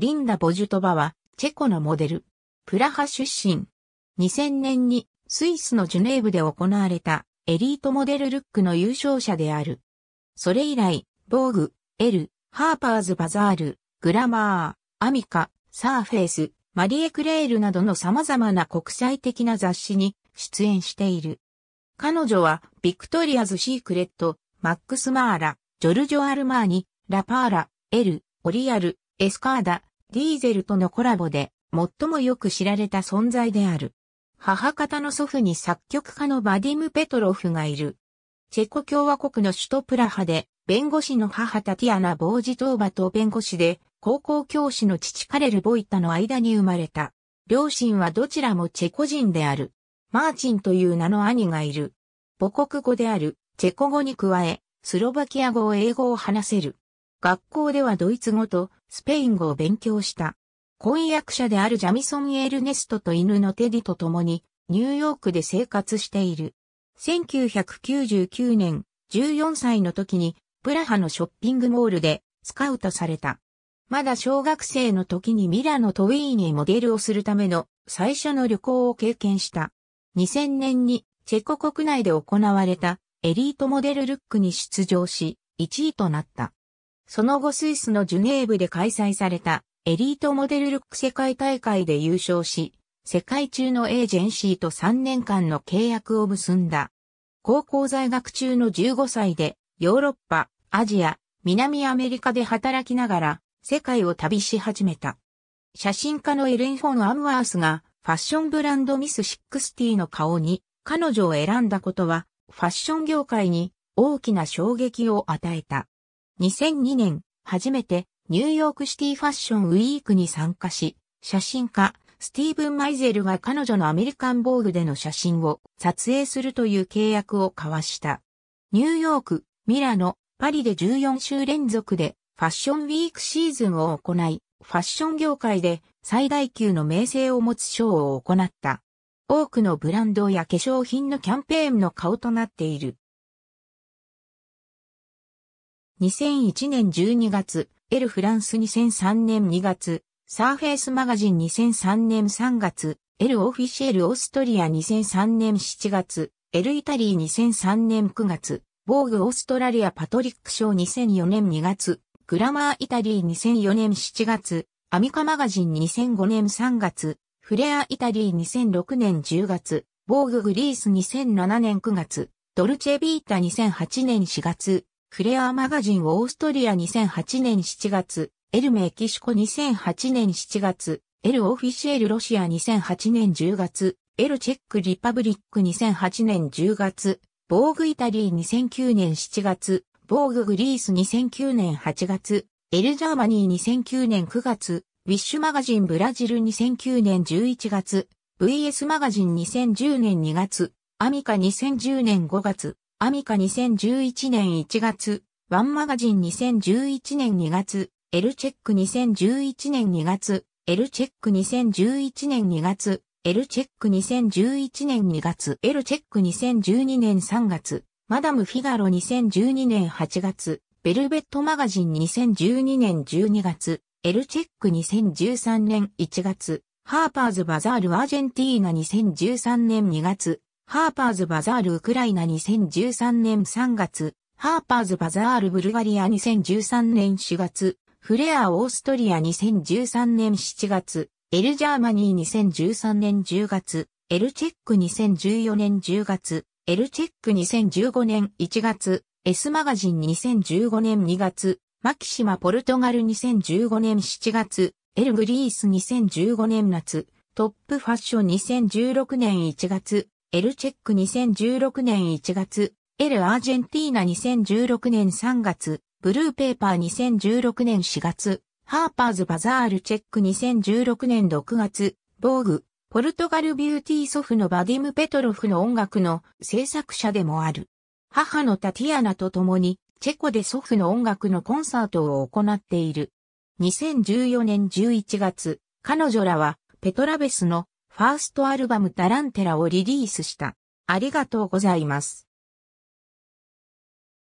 リンダ・ボジュトバは、チェコのモデル、プラハ出身。2000年にスイスのジュネーブで行われたエリートモデルルックの優勝者である。それ以来、ボーグ、エル、ハーパーズ・バザール、グラマー、アミカ、サーフェイス、マリエ・クレールなどの様々な国際的な雑誌に出演している。彼女は、ビクトリアズ・シークレット、マックス・マーラ、ジョルジョ・アルマーニ、ラパーラ、エル、オリアル、エスカーダ、ディーゼルとのコラボで最もよく知られた存在である。母方の祖父に作曲家のバディム・ペトロフがいる。チェコ共和国の首都プラハで、弁護士の母タティアナ・ボージトーバと弁護士で、高校教師の父カレル・ボイタの間に生まれた。両親はどちらもチェコ人である。マーチンという名の兄がいる。母国語であるチェコ語に加え、スロバキア語を英語を話せる。学校ではドイツ語とスペイン語を勉強した。婚約者であるジャミソン・エルネストと犬のテディと共にニューヨークで生活している。1999年14歳の時にプラハのショッピングモールでスカウトされた。まだ小学生の時にミラノとウィーニにモデルをするための最初の旅行を経験した。2000年にチェコ国内で行われたエリートモデルルックに出場し1位となった。その後スイスのジュネーブで開催されたエリートモデルルック世界大会で優勝し、世界中のエージェンシーと3年間の契約を結んだ。高校在学中の15歳でヨーロッパ、アジア、南アメリカで働きながら世界を旅し始めた。写真家のエレン・フォン・アムワースがファッションブランドミスシックスティの顔に彼女を選んだことはファッション業界に大きな衝撃を与えた。2002年、初めてニューヨークシティファッションウィークに参加し、写真家、スティーブン・マイゼルが彼女のアメリカンボールでの写真を撮影するという契約を交わした。ニューヨーク、ミラノ、パリで14週連続でファッションウィークシーズンを行い、ファッション業界で最大級の名声を持つ賞を行った。多くのブランドや化粧品のキャンペーンの顔となっている。2001年12月、エル・フランス2003年2月、サーフェイスマガジン2003年3月、エル・オフィシェル・オーストリア2003年7月、エル・イタリー2003年9月、ボーグ・オーストラリア・パトリック賞2004年2月、グラマー・イタリー2004年7月、アミカマガジン2005年3月、フレア・イタリー2006年10月、ボーグ・グリース2007年9月、ドルチェ・ビータ2008年4月、クレアーマガジンオーストリア2008年7月、エルメキシコ2008年7月、エルオフィシエルロシア2008年10月、エルチェックリパブリック2008年10月、ボーグイタリー2009年7月、ボーググリース2009年8月、エルジャーマニー2009年9月、ウィッシュマガジンブラジル2009年11月、VS マガジン2010年2月、アミカ2010年5月、アミカ2011年1月、ワンマガジン2011年2月、エルチェック2011年2月、エルチェック2011年2月、エルチェック2011年2月、エルチェック2012年3月、マダムフィガロ2012年8月、ベルベットマガジン2012年12月、エルチェック2013年1月、ハーパーズバザールアージェンティーナ2013年2月、ハーパーズバザールウクライナ2013年3月、ハーパーズバザールブルガリア2013年4月、フレアオーストリア2013年7月、エルジャーマニー2013年10月、エルチェック2014年10月、エルチェック2015年1月、エスマガジン2015年2月、マキシマポルトガル2015年7月、エルグリース2015年夏、トップファッション2016年1月、エルチェック2016年1月、エルアージェンティーナ2016年3月、ブルーペーパー2016年4月、ハーパーズバザールチェック2016年6月、ボーグ、ポルトガルビューティー祖父のバディム・ペトロフの音楽の制作者でもある。母のタティアナと共に、チェコで祖父の音楽のコンサートを行っている。2014年11月、彼女らは、ペトラベスのファーストアルバムタランテラをリリースした。ありがとうございます。